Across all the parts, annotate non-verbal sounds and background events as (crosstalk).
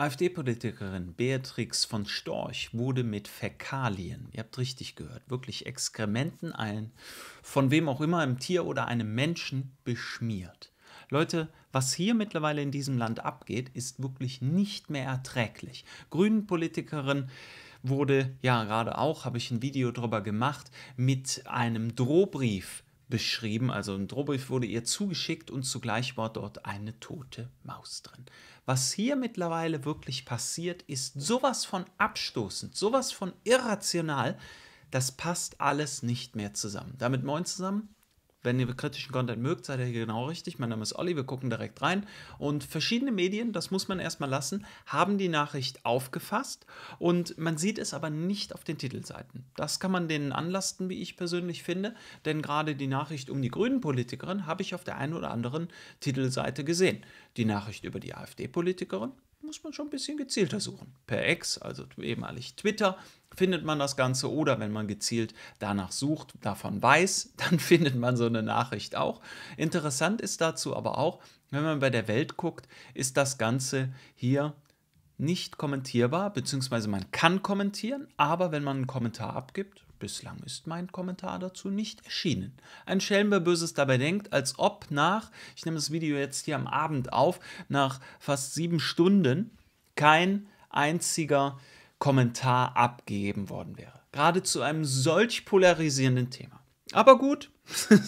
AfD-Politikerin Beatrix von Storch wurde mit Fäkalien, ihr habt richtig gehört, wirklich Exkrementen ein, von wem auch immer, einem Tier oder einem Menschen beschmiert. Leute, was hier mittlerweile in diesem Land abgeht, ist wirklich nicht mehr erträglich. Grünen-Politikerin wurde, ja, gerade auch, habe ich ein Video drüber gemacht, mit einem Drohbrief beschrieben. Also ein Drohbrief wurde ihr zugeschickt und zugleich war dort eine tote Maus drin was hier mittlerweile wirklich passiert, ist sowas von abstoßend, sowas von irrational, das passt alles nicht mehr zusammen. Damit moin zusammen, wenn ihr kritischen Content mögt, seid ihr hier genau richtig. Mein Name ist Olli, wir gucken direkt rein. Und verschiedene Medien, das muss man erstmal lassen, haben die Nachricht aufgefasst und man sieht es aber nicht auf den Titelseiten. Das kann man denen anlasten, wie ich persönlich finde, denn gerade die Nachricht um die grünen Politikerin habe ich auf der einen oder anderen Titelseite gesehen. Die Nachricht über die AfD-Politikerin muss man schon ein bisschen gezielter suchen. Per Ex, also ehemalig Twitter, findet man das Ganze oder wenn man gezielt danach sucht, davon weiß, (laughs) dann findet man so eine Nachricht auch. Interessant ist dazu aber auch, wenn man bei der Welt guckt, ist das Ganze hier nicht kommentierbar, beziehungsweise man kann kommentieren, aber wenn man einen Kommentar abgibt, bislang ist mein Kommentar dazu nicht erschienen. Ein Schelm, wer Böses dabei denkt, als ob nach, ich nehme das Video jetzt hier am Abend auf, nach fast sieben Stunden kein einziger Kommentar abgegeben worden wäre. Gerade zu einem solch polarisierenden Thema. Aber gut,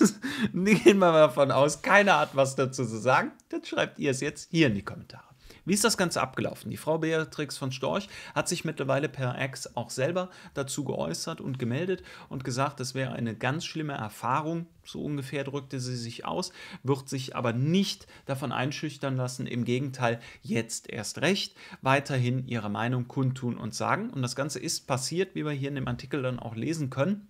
(laughs) gehen wir mal davon aus, keiner hat was dazu zu sagen. Dann schreibt ihr es jetzt hier in die Kommentare. Wie ist das Ganze abgelaufen? Die Frau Beatrix von Storch hat sich mittlerweile per Ex auch selber dazu geäußert und gemeldet und gesagt, es wäre eine ganz schlimme Erfahrung, so ungefähr drückte sie sich aus, wird sich aber nicht davon einschüchtern lassen, im Gegenteil, jetzt erst recht, weiterhin ihre Meinung kundtun und sagen. Und das Ganze ist passiert, wie wir hier in dem Artikel dann auch lesen können.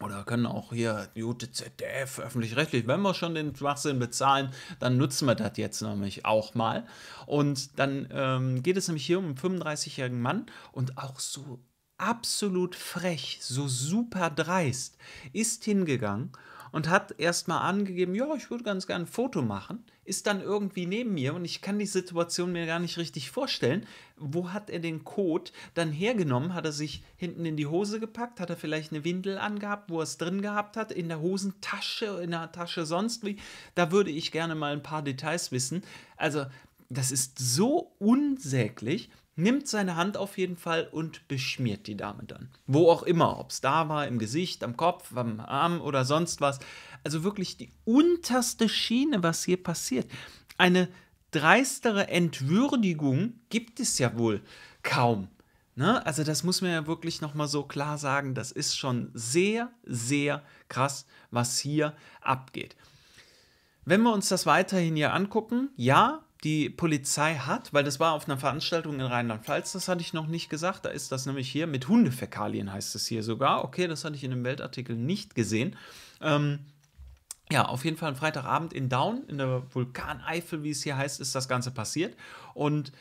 Oder können auch hier, gute ZDF, öffentlich-rechtlich, wenn wir schon den Schwachsinn bezahlen, dann nutzen wir das jetzt nämlich auch mal. Und dann ähm, geht es nämlich hier um einen 35-jährigen Mann und auch so absolut frech, so super dreist, ist hingegangen und hat erstmal angegeben, ja, ich würde ganz gerne ein Foto machen, ist dann irgendwie neben mir und ich kann die Situation mir gar nicht richtig vorstellen. Wo hat er den Code dann hergenommen? Hat er sich hinten in die Hose gepackt? Hat er vielleicht eine Windel angehabt, wo er es drin gehabt hat? In der Hosentasche, in der Tasche sonst wie? Da würde ich gerne mal ein paar Details wissen. Also, das ist so unsäglich nimmt seine Hand auf jeden Fall und beschmiert die Dame dann. Wo auch immer, ob es da war, im Gesicht, am Kopf, am Arm oder sonst was. Also wirklich die unterste Schiene, was hier passiert. Eine dreistere Entwürdigung gibt es ja wohl kaum. Ne? Also das muss man ja wirklich nochmal so klar sagen. Das ist schon sehr, sehr krass, was hier abgeht. Wenn wir uns das weiterhin hier angucken, ja, die Polizei hat, weil das war auf einer Veranstaltung in Rheinland-Pfalz, das hatte ich noch nicht gesagt, da ist das nämlich hier mit Hundefäkalien heißt es hier sogar. Okay, das hatte ich in dem Weltartikel nicht gesehen. Ähm, ja, auf jeden Fall am Freitagabend in Down, in der Vulkaneifel, wie es hier heißt, ist das Ganze passiert. Und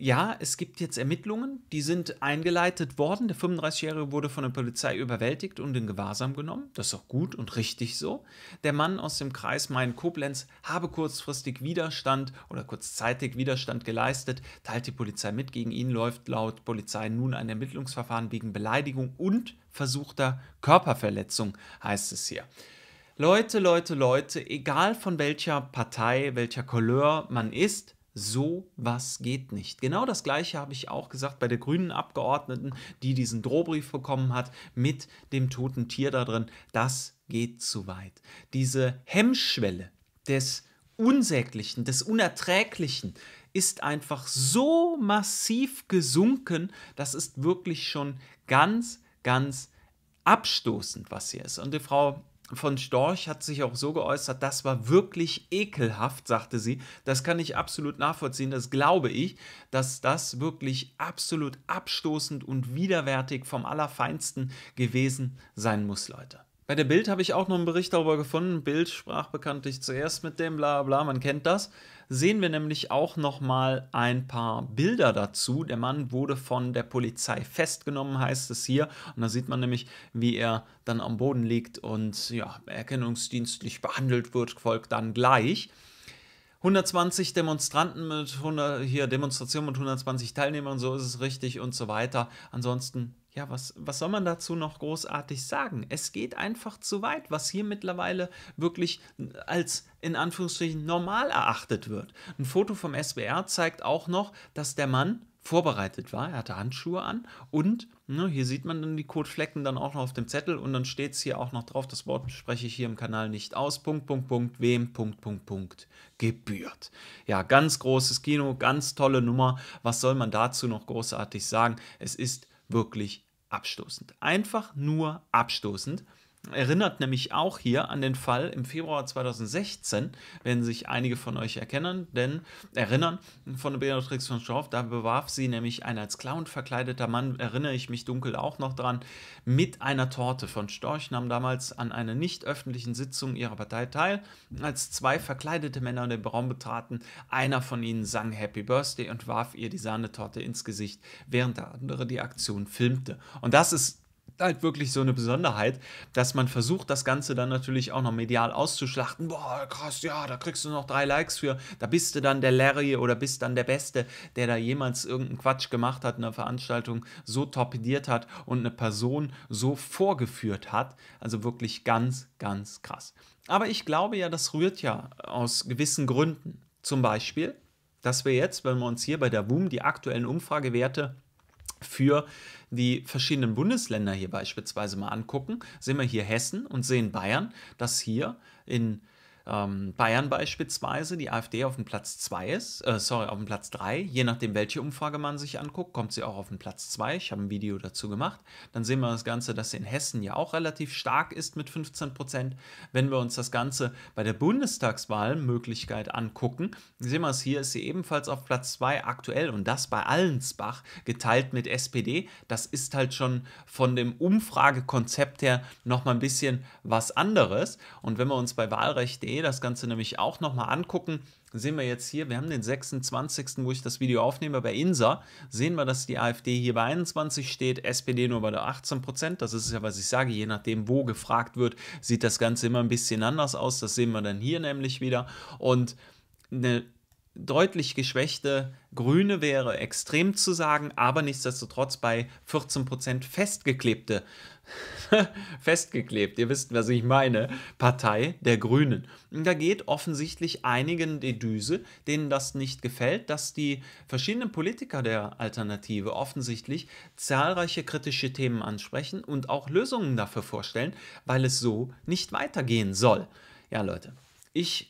ja, es gibt jetzt Ermittlungen, die sind eingeleitet worden. Der 35-Jährige wurde von der Polizei überwältigt und in Gewahrsam genommen. Das ist auch gut und richtig so. Der Mann aus dem Kreis Main-Koblenz habe kurzfristig Widerstand oder kurzzeitig Widerstand geleistet, teilt die Polizei mit. Gegen ihn läuft laut Polizei nun ein Ermittlungsverfahren wegen Beleidigung und versuchter Körperverletzung, heißt es hier. Leute, Leute, Leute, egal von welcher Partei, welcher Couleur man ist, so was geht nicht. Genau das Gleiche habe ich auch gesagt bei der grünen Abgeordneten, die diesen Drohbrief bekommen hat mit dem toten Tier da drin. Das geht zu weit. Diese Hemmschwelle des Unsäglichen, des Unerträglichen ist einfach so massiv gesunken, das ist wirklich schon ganz, ganz abstoßend, was hier ist. Und die Frau von Storch hat sich auch so geäußert, das war wirklich ekelhaft, sagte sie. Das kann ich absolut nachvollziehen, das glaube ich, dass das wirklich absolut abstoßend und widerwärtig vom Allerfeinsten gewesen sein muss, Leute. Bei der Bild habe ich auch noch einen Bericht darüber gefunden. Bild sprach bekanntlich zuerst mit dem bla bla, man kennt das. Sehen wir nämlich auch noch mal ein paar Bilder dazu. Der Mann wurde von der Polizei festgenommen, heißt es hier. Und da sieht man nämlich, wie er dann am Boden liegt und ja, erkennungsdienstlich behandelt wird, folgt dann gleich. 120 Demonstranten mit 100, hier Demonstration mit 120 Teilnehmern, so ist es richtig und so weiter. Ansonsten ja, was, was soll man dazu noch großartig sagen? Es geht einfach zu weit, was hier mittlerweile wirklich als in Anführungsstrichen normal erachtet wird. Ein Foto vom SWR zeigt auch noch, dass der Mann vorbereitet war. Er hatte Handschuhe an und ne, hier sieht man dann die Kotflecken dann auch noch auf dem Zettel und dann steht es hier auch noch drauf, das Wort spreche ich hier im Kanal nicht aus, Punkt, Punkt, Punkt, wem, Punkt, Punkt, Punkt, gebührt. Ja, ganz großes Kino, ganz tolle Nummer. Was soll man dazu noch großartig sagen? Es ist wirklich abstoßend. Einfach nur abstoßend erinnert nämlich auch hier an den Fall im Februar 2016, werden sich einige von euch erkennen, denn erinnern von Beatrix von Storff, da bewarf sie nämlich ein als Clown verkleideter Mann, erinnere ich mich dunkel auch noch dran, mit einer Torte. Von Storch nahm damals an einer nicht öffentlichen Sitzung ihrer Partei teil, als zwei verkleidete Männer den Raum betraten. Einer von ihnen sang Happy Birthday und warf ihr die Sahnetorte ins Gesicht, während der andere die Aktion filmte. Und das ist halt wirklich so eine Besonderheit, dass man versucht, das Ganze dann natürlich auch noch medial auszuschlachten. Boah, krass, ja, da kriegst du noch drei Likes für. Da bist du dann der Larry oder bist dann der Beste, der da jemals irgendeinen Quatsch gemacht hat, eine Veranstaltung so torpediert hat und eine Person so vorgeführt hat. Also wirklich ganz, ganz krass. Aber ich glaube ja, das rührt ja aus gewissen Gründen. Zum Beispiel, dass wir jetzt, wenn wir uns hier bei der Boom die aktuellen Umfragewerte für die verschiedenen Bundesländer hier beispielsweise mal angucken, sehen wir hier Hessen und sehen Bayern, dass hier in ähm, Bayern beispielsweise die AfD auf dem Platz 2 ist, äh, sorry, auf dem Platz 3, je nachdem, welche Umfrage man sich anguckt, kommt sie auch auf den Platz 2. Ich habe ein Video dazu gemacht. Dann sehen wir das Ganze, dass sie in Hessen ja auch relativ stark ist mit 15 Prozent. Wenn wir uns das Ganze bei der Bundestagswahlmöglichkeit angucken, sehen wir es hier, ist sie ebenfalls auf Platz 2 aktuell und das bei Allensbach geteilt mit SPD. Das ist halt schon von dem Umfragekonzept her nochmal ein bisschen was anderes. Und wenn wir uns bei Wahlrecht.de mir das Ganze nämlich auch nochmal angucken, sehen wir jetzt hier, wir haben den 26., wo ich das Video aufnehme, bei Insa, sehen wir, dass die AfD hier bei 21 steht, SPD nur bei 18 Prozent. Das ist ja, was ich sage, je nachdem, wo gefragt wird, sieht das Ganze immer ein bisschen anders aus. Das sehen wir dann hier nämlich wieder. Und eine deutlich geschwächte Grüne wäre extrem zu sagen, aber nichtsdestotrotz bei 14% festgeklebte, (laughs) festgeklebt, ihr wisst, was ich meine, Partei der Grünen. Und da geht offensichtlich einigen die Düse, denen das nicht gefällt, dass die verschiedenen Politiker der Alternative offensichtlich zahlreiche kritische Themen ansprechen und auch Lösungen dafür vorstellen, weil es so nicht weitergehen soll. Ja, Leute, ich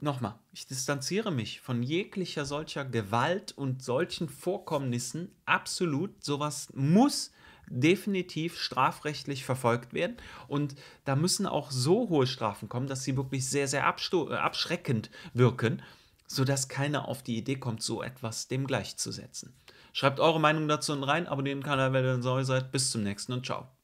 nochmal, ich distanziere mich von jeglicher solcher Gewalt und solchen Vorkommnissen absolut. Sowas muss definitiv strafrechtlich verfolgt werden. Und da müssen auch so hohe Strafen kommen, dass sie wirklich sehr, sehr äh, abschreckend wirken, sodass keiner auf die Idee kommt, so etwas dem gleichzusetzen. Schreibt eure Meinung dazu rein, abonniert den Kanal, wenn ihr neu seid. Bis zum nächsten und ciao.